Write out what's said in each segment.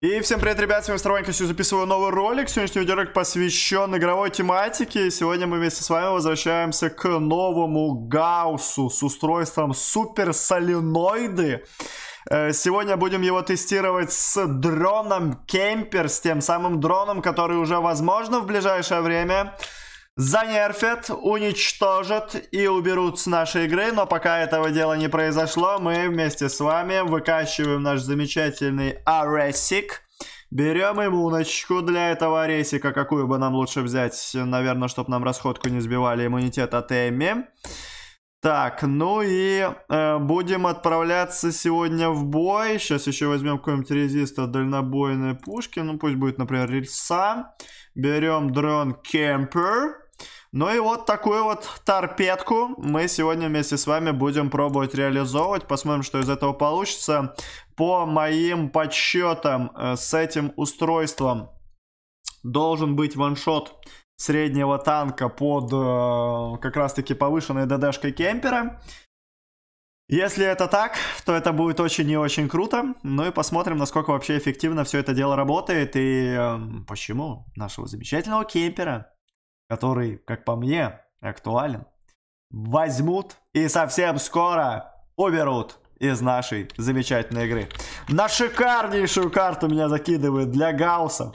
И всем привет, ребят, с вами Старванька, сегодня записываю новый ролик, сегодняшний видеоролик посвящен игровой тематике, сегодня мы вместе с вами возвращаемся к новому Гауссу с устройством суперсоленоиды. Э, сегодня будем его тестировать с дроном Кемпер, с тем самым дроном, который уже возможно в ближайшее время занерфят, уничтожат и уберут с нашей игры, но пока этого дела не произошло, мы вместе с вами выкачиваем наш замечательный Аресик. Берем иммуночку для этого Аресика, какую бы нам лучше взять, наверное, чтобы нам расходку не сбивали, иммунитет от Эми. Так, ну и э, будем отправляться сегодня в бой. Сейчас еще возьмем какой-нибудь резист от дальнобойной пушки. Ну, пусть будет, например, рельса. Берем дрон Кемпер. Ну и вот такую вот торпедку мы сегодня вместе с вами будем пробовать реализовывать. Посмотрим, что из этого получится. По моим подсчетам э, с этим устройством должен быть ваншот среднего танка под э, как раз-таки повышенной ДДшкой кемпера. Если это так, то это будет очень и очень круто. Ну и посмотрим, насколько вообще эффективно все это дело работает и эм, почему нашего замечательного кемпера который, как по мне, актуален, возьмут и совсем скоро уберут из нашей замечательной игры. На шикарнейшую карту меня закидывают для Гаусса.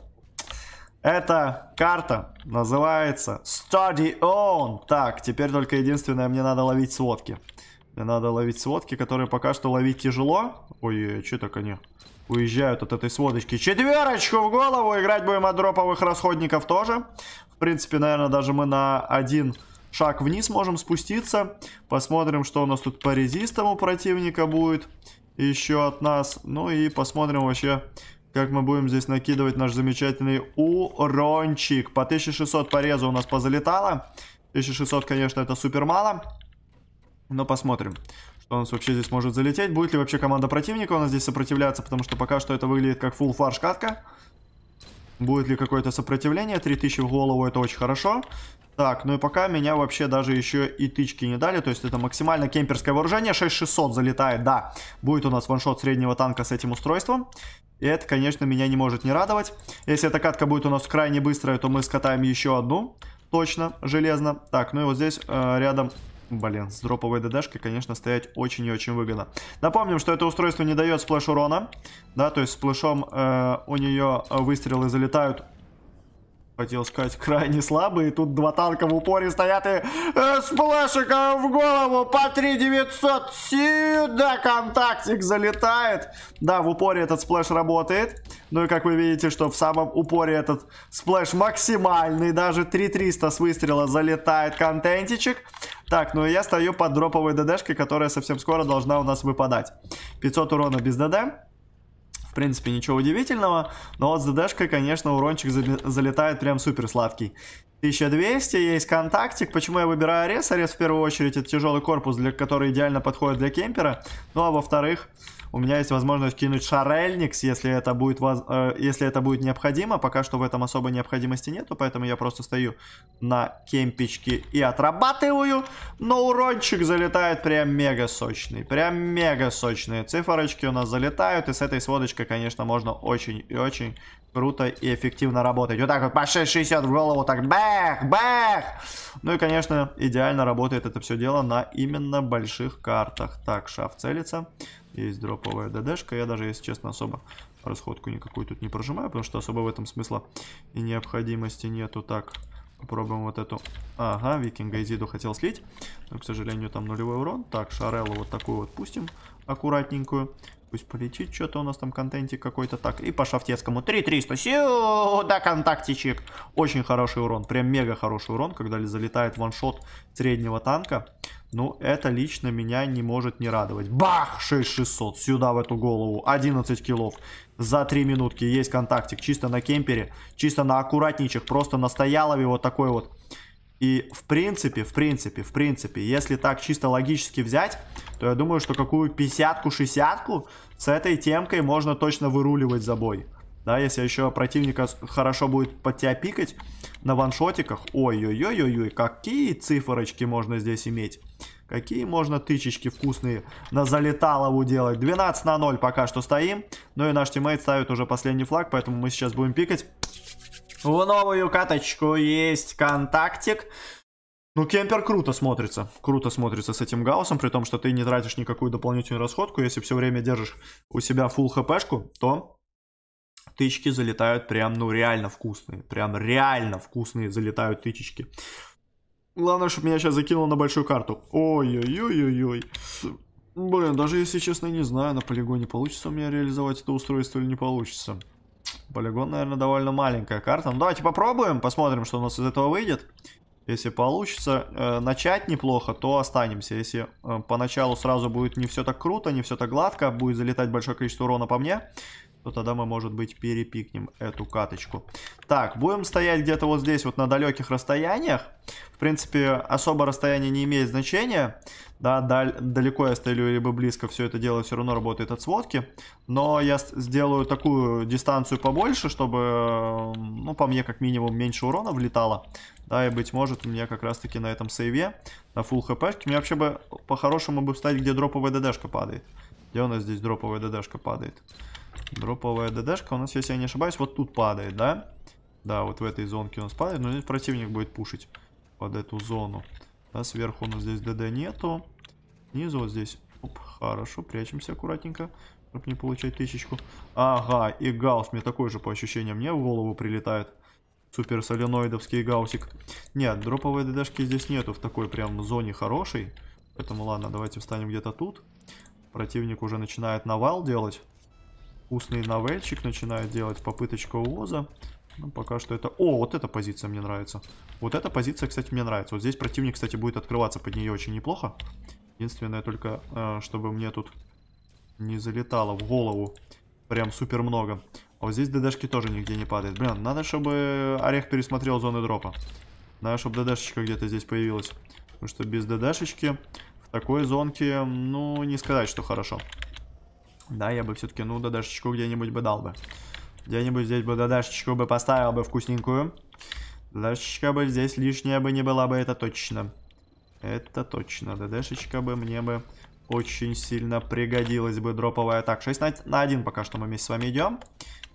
Эта карта называется Study On. Так, теперь только единственное, мне надо ловить сводки. Мне надо ловить сводки, которые пока что ловить тяжело. Ой, э, что так они уезжают от этой сводочки. Четверочку в голову. Играть будем от дроповых расходников тоже. В принципе, наверное, даже мы на один шаг вниз можем спуститься. Посмотрим, что у нас тут по резистам у противника будет еще от нас. Ну и посмотрим вообще, как мы будем здесь накидывать наш замечательный урончик. По 1600 пореза у нас позалетало. 1600, конечно, это супер мало. Но посмотрим, что у нас вообще здесь может залететь. Будет ли вообще команда противника у нас здесь сопротивляться, потому что пока что это выглядит как фул фарш катка. Будет ли какое-то сопротивление? 3000 в голову, это очень хорошо. Так, ну и пока меня вообще даже еще и тычки не дали. То есть это максимально кемперское вооружение. 6600 залетает, да. Будет у нас ваншот среднего танка с этим устройством. И это, конечно, меня не может не радовать. Если эта катка будет у нас крайне быстрая, то мы скатаем еще одну. Точно, железно. Так, ну и вот здесь э, рядом Блин, с дроповой ДДшкой, конечно, стоять очень и очень выгодно. Напомним, что это устройство не дает сплэш урона. Да, то есть сплэшом э, у нее выстрелы залетают хотел сказать, крайне слабые. Тут два танка в упоре стоят и э, сплашика в голову по 3900. Сюда контактик залетает. Да, в упоре этот сплэш работает. Ну и как вы видите, что в самом упоре этот сплэш максимальный. Даже 3300 с выстрела залетает контентичек. Так, ну я стою под дроповой ДДшкой, которая совсем скоро должна у нас выпадать. 500 урона без ДД. В принципе, ничего удивительного. Но вот с ДДшкой, конечно, урончик залетает прям супер сладкий. 1200, есть контактик. Почему я выбираю арес? Арес в первую очередь это тяжелый корпус, для который идеально подходит для кемпера. Ну а во-вторых, у меня есть возможность кинуть Шарельникс, если это будет, воз... Э, если это будет необходимо. Пока что в этом особой необходимости нету, поэтому я просто стою на кемпичке и отрабатываю. Но урончик залетает прям мега сочный. Прям мега сочные циферочки у нас залетают. И с этой сводочкой, конечно, можно очень и очень круто и эффективно работать. Вот так вот по 6,60 в голову, так бэх, бэх. Ну и, конечно, идеально работает это все дело на именно больших картах. Так, шаф целится. Есть дроповая ДДшка. Я даже, если честно, особо расходку никакую тут не прожимаю, потому что особо в этом смысла и необходимости нету. Так, попробуем вот эту... Ага, Викинга и хотел слить. Но, к сожалению, там нулевой урон. Так, Шареллу вот такую вот пустим аккуратненькую. Пусть полетит что-то у нас там контентик какой-то. Так, и по шафтецкому 3300. Сюда контактичек. Очень хороший урон. Прям мега хороший урон, когда залетает ваншот среднего танка. Ну, это лично меня не может не радовать. Бах! 6600. Сюда в эту голову. 11 килов. За 3 минутки есть контактик. Чисто на кемпере. Чисто на аккуратничек. Просто на стоялове вот такой вот и в принципе, в принципе, в принципе, если так чисто логически взять, то я думаю, что какую 50-ку, 60-ку с этой темкой можно точно выруливать за бой. Да, если еще противника хорошо будет под тебя пикать на ваншотиках. Ой-ой-ой-ой-ой, какие циферочки можно здесь иметь. Какие можно тычечки вкусные на залеталову делать. 12 на 0 пока что стоим. Ну и наш тиммейт ставит уже последний флаг, поэтому мы сейчас будем пикать. В новую каточку есть контактик. Ну, кемпер круто смотрится. Круто смотрится с этим гаусом, при том, что ты не тратишь никакую дополнительную расходку. Если все время держишь у себя full хпшку, то тычки залетают прям, ну, реально вкусные. Прям реально вкусные залетают тычечки. Главное, чтобы меня сейчас закинуло на большую карту. Ой-ой-ой-ой-ой. Блин, даже если честно, не знаю, на полигоне получится у меня реализовать это устройство или не получится. Полигон, наверное, довольно маленькая карта. Ну, давайте попробуем, посмотрим, что у нас из этого выйдет. Если получится э, начать неплохо, то останемся. Если э, поначалу сразу будет не все так круто, не все так гладко, будет залетать большое количество урона по мне, то тогда мы, может быть, перепикнем эту каточку. Так, будем стоять где-то вот здесь, вот на далеких расстояниях. В принципе, особо расстояние не имеет значения. Да, даль, далеко я стою, либо близко, все это дело все равно работает от сводки. Но я сделаю такую дистанцию побольше, чтобы, ну, по мне, как минимум, меньше урона влетало. Да, и, быть может, у меня как раз-таки на этом сейве, на full хпшке, мне вообще бы по-хорошему бы встать, где дроповая ДДшка падает. Где у нас здесь дроповая ДДшка падает? Дроповая ДДшка у нас, если я не ошибаюсь, вот тут падает, да? Да, вот в этой зонке у нас падает, но здесь противник будет пушить под эту зону. Да, сверху у нас здесь ДД нету. Снизу вот здесь. Оп, хорошо, прячемся аккуратненько, чтобы не получать тысячку. Ага, и гаус мне такой же по ощущениям мне в голову прилетает. Супер соленоидовский гаусик. Нет, дроповой ДДшки здесь нету в такой прям зоне хорошей. Поэтому ладно, давайте встанем где-то тут. Противник уже начинает навал делать. Устный новельчик начинает делать попыточка увоза. Ну, пока что это... О, вот эта позиция мне нравится. Вот эта позиция, кстати, мне нравится. Вот здесь противник, кстати, будет открываться под нее очень неплохо. Единственное только, э, чтобы мне тут не залетало в голову прям супер много. А вот здесь ДДшки тоже нигде не падает. Блин, надо, чтобы Орех пересмотрел зоны дропа. Надо, чтобы ДДшечка где-то здесь появилась. Потому что без ДДшечки в такой зонке, ну, не сказать, что Хорошо. Да, я бы все-таки, ну, ДДшечку где-нибудь бы дал бы. Где-нибудь здесь бы ДДшечку бы поставил бы вкусненькую. ДДшечка бы здесь лишняя бы не была бы, это точно. Это точно. ДДшечка бы мне бы очень сильно пригодилась бы дроповая. Так, 6 на, на 1 пока что мы вместе с вами идем.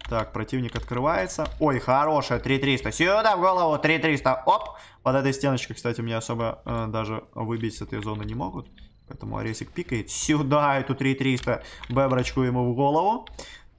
Так, противник открывается. Ой, хорошая, 3300. Сюда в голову, 3300. Оп. Под этой стеночкой, кстати, мне особо э, даже выбить с этой зоны не могут. Поэтому Аресик пикает. Сюда эту 3300 беброчку ему в голову.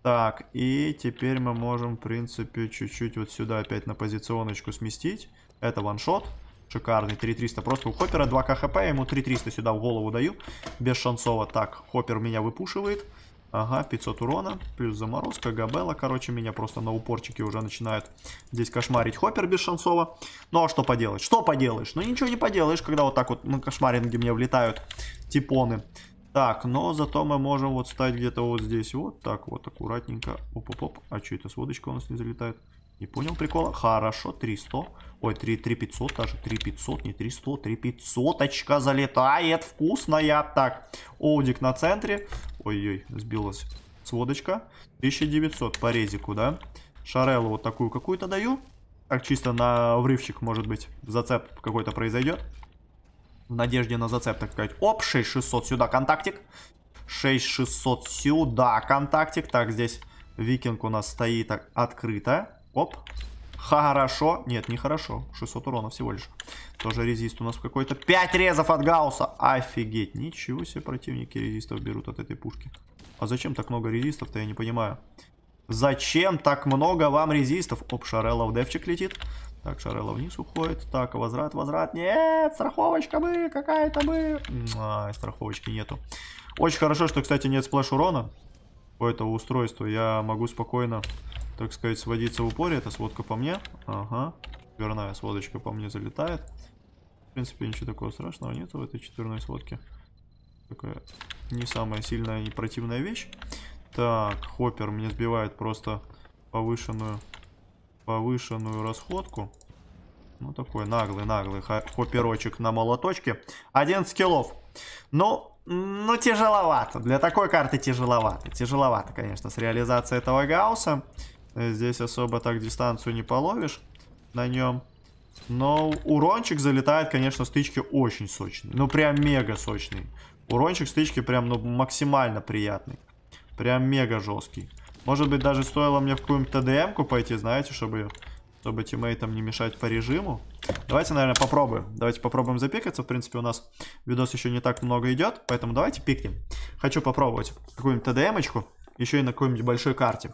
Так, и теперь мы можем, в принципе, чуть-чуть вот сюда опять на позиционочку сместить. Это ваншот. Шикарный, 3300. Просто у Хоппера 2 хп, ему 3300 сюда в голову даю. Без шансово. Так, Хоппер меня выпушивает. Ага, 500 урона, плюс заморозка, габела, короче, меня просто на упорчике уже начинают здесь кошмарить Хоппер без шансова. Ну а что поделать? Что поделаешь? Ну ничего не поделаешь, когда вот так вот на кошмаринге мне влетают типоны. Так, но зато мы можем вот стать где-то вот здесь, вот так вот, аккуратненько. Оп-оп-оп, а что это с водочкой у нас не залетает? Не понял прикола. Хорошо, 300. Ой, 3, 3 500 даже. 3 500, не 300, 3 500 очка залетает. Вкусная. Так, Оудик на центре. Ой-ой, сбилась сводочка. 1900 по резику, да. Шареллу вот такую какую-то даю. Так, чисто на врывчик, может быть, зацеп какой-то произойдет. В надежде на зацеп, так сказать. Оп, 6600 сюда, контактик. 6600 сюда, контактик. Так, здесь викинг у нас стоит так, открыто. Оп, Хорошо. Нет, не хорошо. 600 урона всего лишь. Тоже резист у нас какой-то. 5 резов от Гаусса. Офигеть. Ничего себе противники резистов берут от этой пушки. А зачем так много резистов-то, я не понимаю. Зачем так много вам резистов? Оп, Шарелла в летит. Так, Шарелла вниз уходит. Так, возврат, возврат. Нет, страховочка бы, какая-то бы. Ай, страховочки нету. Очень хорошо, что, кстати, нет сплэш урона у этого устройства. Я могу спокойно так сказать, сводиться в упоре. Это сводка по мне. Ага. Верная сводочка по мне залетает. В принципе, ничего такого страшного нет в этой четверной сводке. Такая не самая сильная и противная вещь. Так, хоппер мне сбивает просто повышенную, повышенную расходку. Ну, такой наглый-наглый хопперочек на молоточке. Один скиллов. Ну, ну, тяжеловато. Для такой карты тяжеловато. Тяжеловато, конечно, с реализацией этого гаусса. Э, здесь особо так дистанцию не половишь на нем. Но урончик залетает, конечно, стычки очень сочный. Ну, прям мега сочный. Урончик стычки прям, ну, максимально приятный. Прям мега жесткий. Может быть, даже стоило мне в какую-нибудь ТДМ-ку пойти, знаете, чтобы, чтобы тиммейтам не мешать по режиму. Давайте, наверное, попробуем. Давайте попробуем запикаться. В принципе, у нас видос еще не так много идет, поэтому давайте пикнем. Хочу попробовать какую-нибудь ТДМ-очку, еще и на какой-нибудь большой карте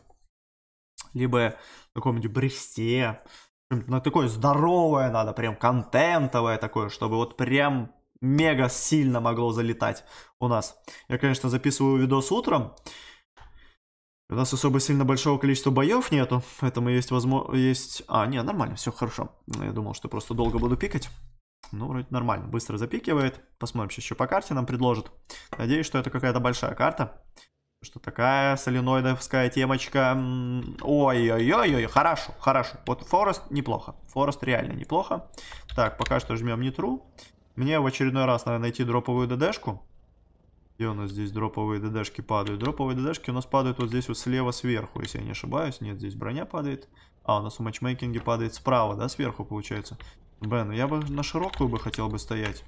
либо в каком-нибудь бресте, на такое здоровое надо, прям контентовое такое, чтобы вот прям мега сильно могло залетать у нас. Я, конечно, записываю видос утром. У нас особо сильно большого количества боев нету, поэтому есть возможность... Есть... А, не, нормально, все хорошо. Я думал, что просто долго буду пикать. Ну, вроде нормально, быстро запикивает. Посмотрим, сейчас еще по карте нам предложат. Надеюсь, что это какая-то большая карта что такая соленоидовская темочка. Ой-ой-ой, ой хорошо, хорошо. Вот Форест неплохо. Форест реально неплохо. Так, пока что жмем не тру. Мне в очередной раз надо найти дроповую ДДшку. Где у нас здесь дроповые ДДшки падают? Дроповые ДДшки у нас падают вот здесь вот слева сверху, если я не ошибаюсь. Нет, здесь броня падает. А, у нас в матчмейкинге падает справа, да, сверху получается. Бен, я бы на широкую бы хотел бы стоять.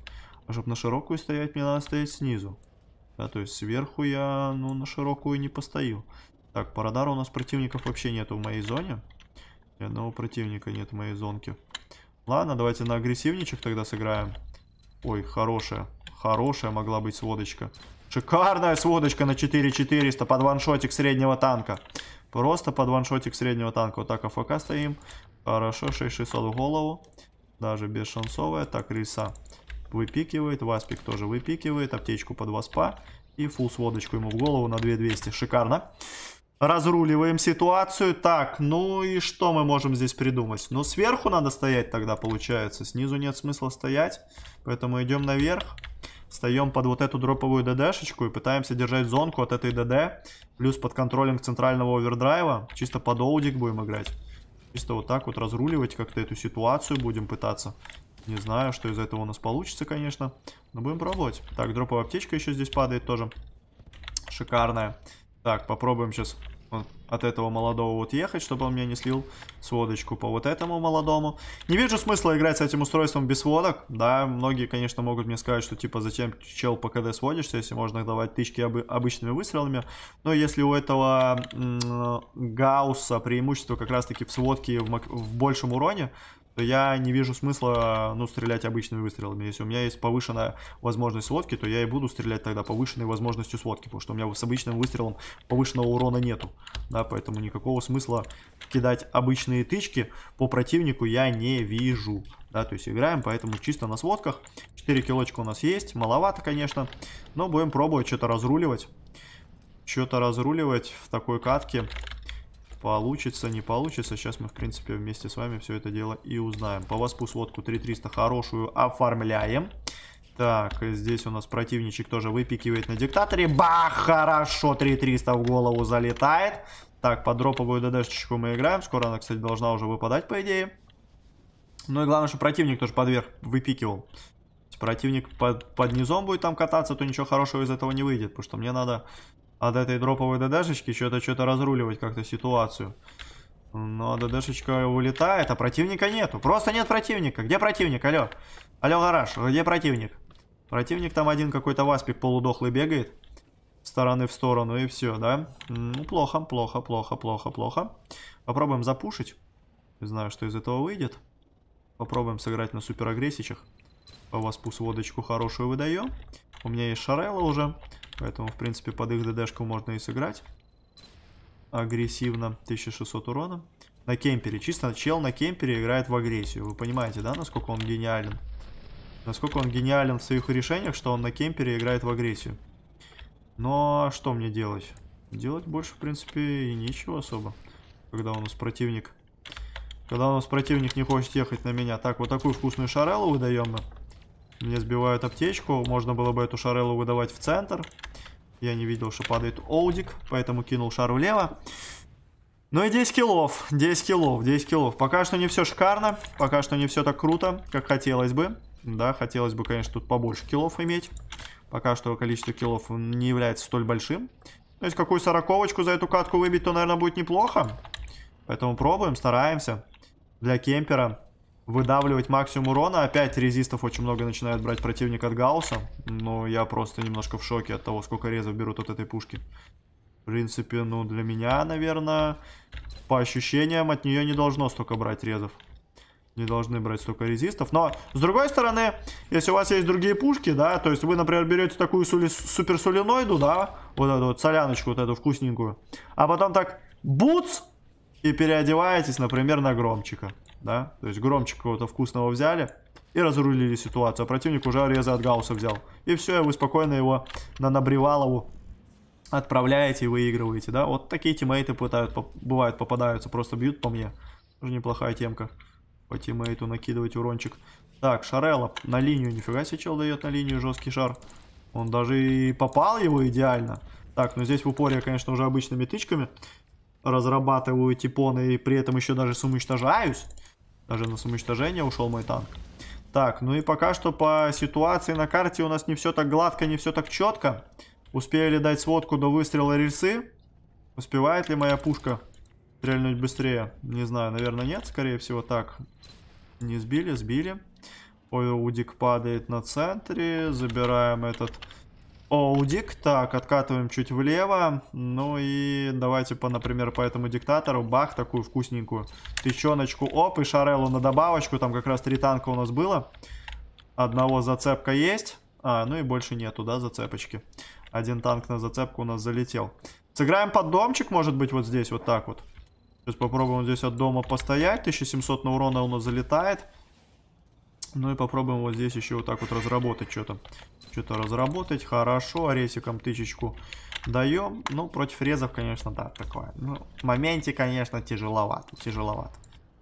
А чтобы на широкую стоять, мне надо стоять снизу. Да, то есть сверху я, ну, на широкую не постою. Так, по радару у нас противников вообще нету в моей зоне. Ни одного противника нет в моей зонке. Ладно, давайте на агрессивничек тогда сыграем. Ой, хорошая. Хорошая могла быть сводочка. Шикарная сводочка на 4400 под ваншотик среднего танка. Просто под ваншотик среднего танка. Вот так АФК стоим. Хорошо, 6600 в голову. Даже без шансовая. Так, рельса. Выпикивает, Васпик тоже выпикивает, аптечку под Васпа. И фул сводочку ему в голову на 2200, шикарно. Разруливаем ситуацию. Так, ну и что мы можем здесь придумать? Ну, сверху надо стоять тогда, получается. Снизу нет смысла стоять, поэтому идем наверх. Встаем под вот эту дроповую ДДшечку и пытаемся держать зонку от этой ДД. Плюс под контролем центрального овердрайва. Чисто под оудик будем играть. Чисто вот так вот разруливать как-то эту ситуацию будем пытаться. Не знаю, что из этого у нас получится, конечно. Но будем пробовать. Так, дроповая аптечка еще здесь падает тоже. Шикарная. Так, попробуем сейчас от этого молодого вот ехать, чтобы он меня не слил сводочку по вот этому молодому. Не вижу смысла играть с этим устройством без сводок. Да, многие, конечно, могут мне сказать, что типа зачем чел по КД сводишься, если можно давать тычки обы обычными выстрелами. Но если у этого э, Гаусса преимущество как раз-таки в сводке в, в большем уроне, то я не вижу смысла, ну, стрелять обычными выстрелами. Если у меня есть повышенная возможность сводки, то я и буду стрелять тогда повышенной возможностью сводки, потому что у меня с обычным выстрелом повышенного урона нету, да, поэтому никакого смысла кидать обычные тычки по противнику я не вижу, да, то есть играем, поэтому чисто на сводках. 4 килочка у нас есть, маловато, конечно, но будем пробовать что-то разруливать, что-то разруливать в такой катке. Получится, не получится. Сейчас мы, в принципе, вместе с вами все это дело и узнаем. По Васпу водку 3300 хорошую оформляем. Так, здесь у нас противничек тоже выпикивает на диктаторе. Бах, хорошо, 3300 в голову залетает. Так, под дроповую ДДшечку мы играем. Скоро она, кстати, должна уже выпадать, по идее. Ну и главное, что противник тоже подверх выпикивал. Если противник под, под низом будет там кататься, то ничего хорошего из этого не выйдет. Потому что мне надо от этой дроповой ДДшечки что-то что-то разруливать как-то ситуацию. Но ДДшечка улетает, а противника нету. Просто нет противника. Где противник? Алло. Алло, гараж, где противник? Противник там один какой-то васпик полудохлый бегает. С стороны в сторону и все, да? Ну, плохо, плохо, плохо, плохо, плохо. Попробуем запушить. Не знаю, что из этого выйдет. Попробуем сыграть на суперагрессичах. По васпу водочку хорошую выдаю. У меня есть шарелла уже. Поэтому, в принципе, под их ДДшку можно и сыграть. Агрессивно. 1600 урона. На кемпере. Чисто чел на кемпере играет в агрессию. Вы понимаете, да, насколько он гениален? Насколько он гениален в своих решениях, что он на кемпере играет в агрессию. Но ну, а что мне делать? Делать больше, в принципе, и ничего особо. Когда у нас противник... Когда у нас противник не хочет ехать на меня. Так, вот такую вкусную шареллу выдаем мы. Мне сбивают аптечку. Можно было бы эту шареллу выдавать в центр. Я не видел, что падает Оудик, поэтому кинул шар влево. Ну и 10 киллов, 10 киллов, 10 киллов. Пока что не все шикарно, пока что не все так круто, как хотелось бы. Да, хотелось бы, конечно, тут побольше киллов иметь. Пока что количество киллов не является столь большим. То есть какую сороковочку за эту катку выбить, то, наверное, будет неплохо. Поэтому пробуем, стараемся. Для кемпера выдавливать максимум урона. Опять резистов очень много начинает брать противник от Гаусса. Но я просто немножко в шоке от того, сколько резов берут от этой пушки. В принципе, ну, для меня, наверное, по ощущениям, от нее не должно столько брать резов. Не должны брать столько резистов. Но, с другой стороны, если у вас есть другие пушки, да, то есть вы, например, берете такую сули суперсулиноиду, да, вот эту вот соляночку, вот эту вкусненькую, а потом так, буц, и переодеваетесь, например, на громчика да, то есть громче какого-то вкусного взяли и разрулили ситуацию. А противник уже реза от Гауса взял. И все, и вы спокойно его на Набривалову отправляете и выигрываете, да. Вот такие тиммейты пытают, бывают попадаются, просто бьют по мне. Тоже неплохая темка. По тиммейту накидывать урончик. Так, Шарелла на линию, нифига себе чел дает на линию жесткий шар. Он даже и попал его идеально. Так, ну здесь в упоре я, конечно, уже обычными тычками разрабатываю типоны и при этом еще даже с уничтожаюсь. Даже на самоуничтожение ушел мой танк. Так, ну и пока что по ситуации на карте у нас не все так гладко, не все так четко. Успели дать сводку до выстрела рельсы. Успевает ли моя пушка стрельнуть быстрее? Не знаю, наверное, нет. Скорее всего, так. Не сбили, сбили. Удик падает на центре. Забираем этот Оудик. Так, откатываем чуть влево. Ну и давайте, по, например, по этому диктатору. Бах, такую вкусненькую печеночку, Оп, и Шареллу на добавочку. Там как раз три танка у нас было. Одного зацепка есть. А, ну и больше нету, да, зацепочки. Один танк на зацепку у нас залетел. Сыграем под домчик, может быть, вот здесь, вот так вот. Сейчас попробуем здесь от дома постоять. 1700 на урона у нас залетает. Ну и попробуем вот здесь еще вот так вот разработать что-то. Что-то разработать. Хорошо, аресиком тычечку даем. Ну, против резов, конечно, да, такое. Ну, в моменте, конечно, тяжеловато, тяжеловато.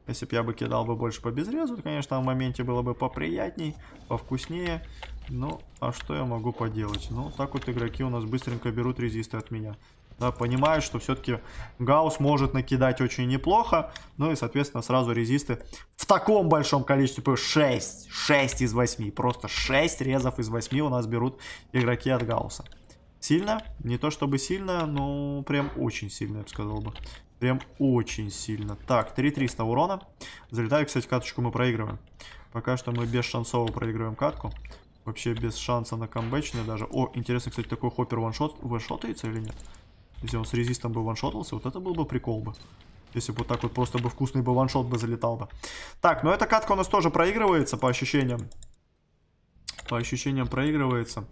Если бы я бы кидал бы больше по безрезу, то, конечно, в моменте было бы поприятней, повкуснее. Ну, а что я могу поделать? Ну, так вот игроки у нас быстренько берут резисты от меня. Да, понимаю, что все-таки Гаус может накидать очень неплохо. Ну и, соответственно, сразу резисты в таком большом количестве. 6. 6 из 8. Просто 6 резов из 8 у нас берут игроки от Гауса. Сильно? Не то чтобы сильно, но прям очень сильно, я бы сказал бы. Прям очень сильно. Так, 3300 урона. Залетаю, кстати, каточку мы проигрываем. Пока что мы без шансово проигрываем катку. Вообще без шанса на камбэчную даже. О, интересно, кстати, такой хоппер ваншот ваншотается или нет? Если он с резистом бы ваншотался, вот это был бы прикол бы. Если бы вот так вот просто бы вкусный бы ваншот бы залетал бы. Так, но ну эта катка у нас тоже проигрывается по ощущениям. По ощущениям проигрывается.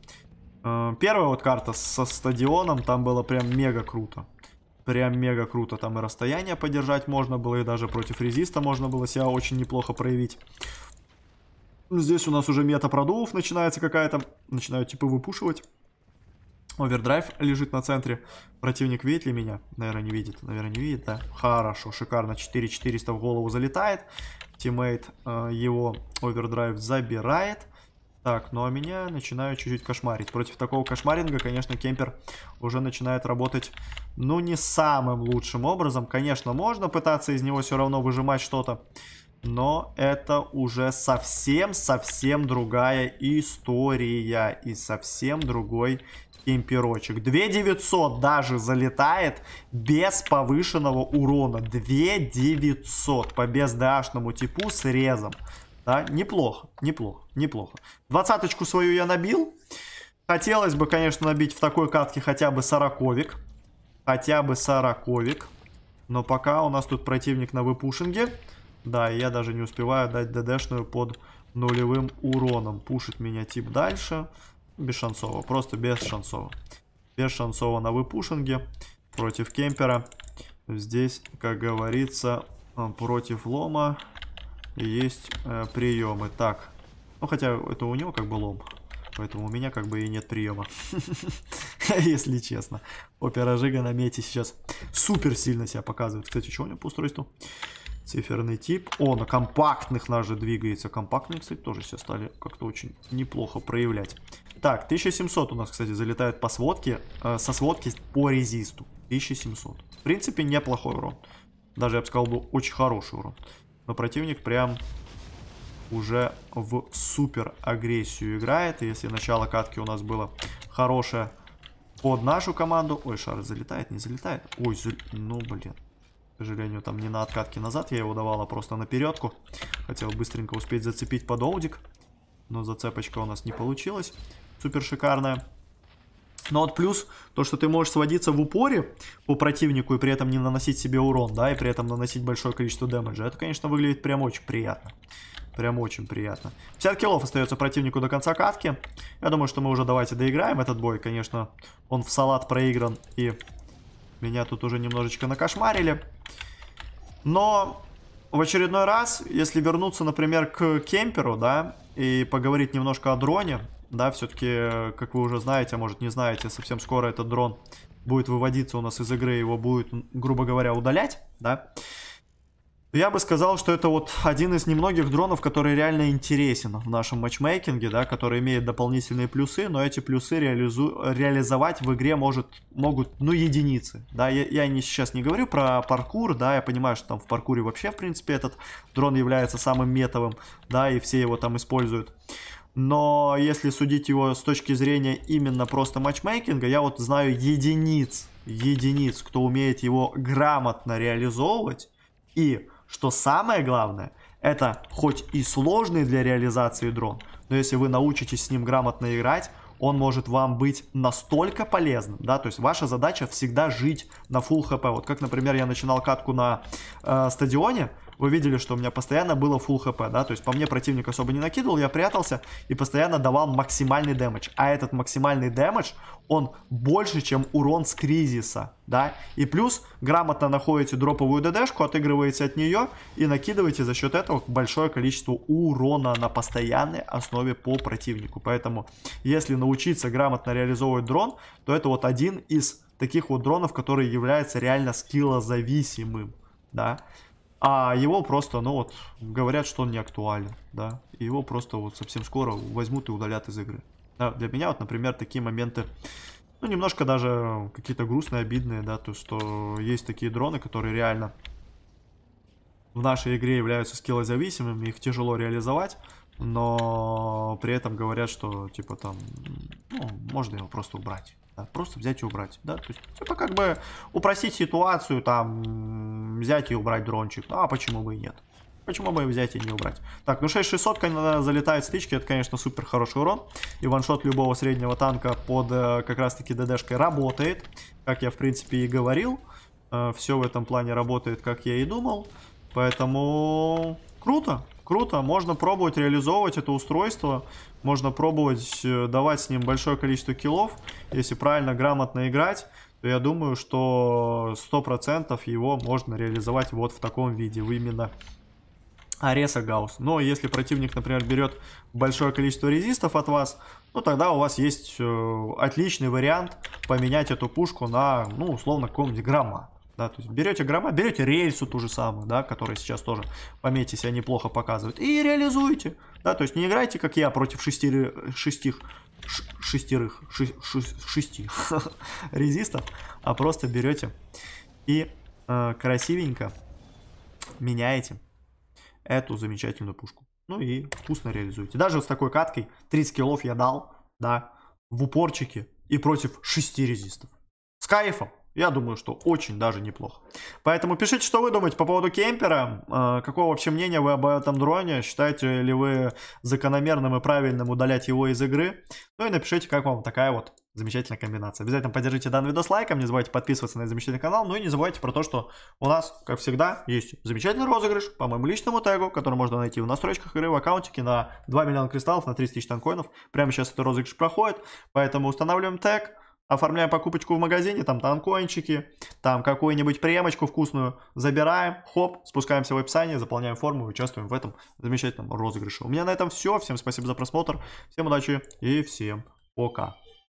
Э, первая вот карта со стадионом, там было прям мега круто. Прям мега круто. Там и расстояние поддержать можно было, и даже против резиста можно было себя очень неплохо проявить. Здесь у нас уже мета продув начинается какая-то. Начинают типа выпушивать. Овердрайв лежит на центре. Противник видит ли меня? Наверное, не видит. Наверное, не видит, да. Хорошо, шикарно. 4400 в голову залетает. Тиммейт э, его овердрайв забирает. Так, ну а меня начинаю чуть-чуть кошмарить. Против такого кошмаринга, конечно, кемпер уже начинает работать, ну, не самым лучшим образом. Конечно, можно пытаться из него все равно выжимать что-то. Но это уже совсем-совсем другая история и совсем другой имперочек. 2900 даже залетает без повышенного урона. 2900 по бездашному типу срезом. Да, неплохо, неплохо, неплохо. Двадцаточку свою я набил. Хотелось бы, конечно, набить в такой катке хотя бы сороковик. Хотя бы сороковик. Но пока у нас тут противник на выпушинге. Да, и я даже не успеваю дать ДДшную под нулевым уроном. Пушит меня тип дальше. Без шансово, просто без шансово. Без шансово на выпушинге против кемпера. Здесь, как говорится, э, против лома есть э, приемы. Так, ну хотя это у него как бы лом. Поэтому у меня как бы и нет приема. Если честно. Опера Жига на мете сейчас супер сильно себя показывает. Кстати, что у него по устройству? Циферный тип. О, на компактных даже двигается. Компактные, кстати, тоже все стали как-то очень неплохо проявлять. Так, 1700 у нас, кстати, залетают по сводке. Э, со сводки по резисту. 1700. В принципе, неплохой урон. Даже, я бы сказал, был очень хороший урон. Но противник прям уже в супер агрессию играет. И если начало катки у нас было хорошее под нашу команду... Ой, шар залетает, не залетает? Ой, зал... ну, блин сожалению, там не на откатке назад я его давал, а просто напередку Хотел быстренько успеть зацепить под олдик. Но зацепочка у нас не получилась. Супер шикарная. Но вот плюс, то, что ты можешь сводиться в упоре по противнику и при этом не наносить себе урон, да, и при этом наносить большое количество дэмэджа, это, конечно, выглядит прям очень приятно. Прям очень приятно. 50 киллов остается противнику до конца катки. Я думаю, что мы уже давайте доиграем этот бой. Конечно, он в салат проигран и меня тут уже немножечко накошмарили. Но в очередной раз, если вернуться, например, к Кемперу, да, и поговорить немножко о дроне, да, все-таки, как вы уже знаете, а может не знаете, совсем скоро этот дрон будет выводиться у нас из игры, его будет, грубо говоря, удалять, да, я бы сказал, что это вот один из немногих дронов, который реально интересен в нашем матчмейкинге, да, который имеет дополнительные плюсы, но эти плюсы реализу... реализовать в игре может, могут, ну, единицы, да, я, я не, сейчас не говорю про паркур, да, я понимаю, что там в паркуре вообще, в принципе, этот дрон является самым метовым, да, и все его там используют. Но если судить его с точки зрения именно просто матчмейкинга, я вот знаю единиц, единиц, кто умеет его грамотно реализовывать и что самое главное, это хоть и сложный для реализации дрон, но если вы научитесь с ним грамотно играть, он может вам быть настолько полезным, да, то есть ваша задача всегда жить на full хп. Вот как, например, я начинал катку на э, стадионе, вы видели, что у меня постоянно было full хп, да, то есть по мне противник особо не накидывал, я прятался и постоянно давал максимальный дэмэдж, а этот максимальный дэмэдж, он больше, чем урон с кризиса, да, и плюс грамотно находите дроповую ДДшку, отыгрываете от нее и накидываете за счет этого большое количество урона на постоянной основе по противнику, поэтому если научиться грамотно реализовывать дрон, то это вот один из таких вот дронов, который является реально скиллозависимым, да, а его просто, ну вот, говорят, что он не актуален, да. его просто вот совсем скоро возьмут и удалят из игры. Да, для меня вот, например, такие моменты, ну, немножко даже какие-то грустные, обидные, да, то, что есть такие дроны, которые реально в нашей игре являются скиллозависимыми, их тяжело реализовать но при этом говорят, что типа там, ну, можно его просто убрать. Да, просто взять и убрать, да, то есть, типа, как бы упростить ситуацию, там, взять и убрать дрончик, ну, а почему бы и нет, почему бы взять и не убрать. Так, ну 6600, когда залетает стычки, это, конечно, супер хороший урон, и ваншот любого среднего танка под э, как раз-таки ДДшкой работает, как я, в принципе, и говорил, э, все в этом плане работает, как я и думал, поэтому круто, круто, можно пробовать реализовывать это устройство, можно пробовать э, давать с ним большое количество киллов, если правильно, грамотно играть, то я думаю, что 100% его можно реализовать вот в таком виде, именно Ареса Гаус. Но если противник, например, берет большое количество резистов от вас, ну тогда у вас есть э, отличный вариант поменять эту пушку на, ну, условно, какого-нибудь грамма. Да, то есть берете гроба, берете рельсу ту же самую, да, которая сейчас тоже, пометьте, себя неплохо показывает, и реализуете. Да, то есть не играйте, как я, против шести, шестих, ш, шестерых, ш, ш, шести резистов, а просто берете и э, красивенько меняете эту замечательную пушку. Ну и вкусно реализуете. Даже с такой каткой 30 килов я дал, да, в упорчике и против шести резистов. С кайфом! Я думаю, что очень даже неплохо. Поэтому пишите, что вы думаете по поводу кемпера. А, Какое вообще мнение вы об этом дроне? Считаете ли вы закономерным и правильным удалять его из игры? Ну и напишите, как вам такая вот замечательная комбинация. Обязательно поддержите данный видос лайком, не забывайте подписываться на замечательный канал. Ну и не забывайте про то, что у нас, как всегда, есть замечательный розыгрыш по моему личному тегу, который можно найти в настройках игры, в аккаунтике на 2 миллиона кристаллов, на 30 тысяч танкоинов. Прямо сейчас этот розыгрыш проходит, поэтому устанавливаем тег оформляем покупочку в магазине, там танкончики, там какую-нибудь премочку вкусную, забираем, хоп, спускаемся в описание, заполняем форму и участвуем в этом замечательном розыгрыше. У меня на этом все, всем спасибо за просмотр, всем удачи и всем пока.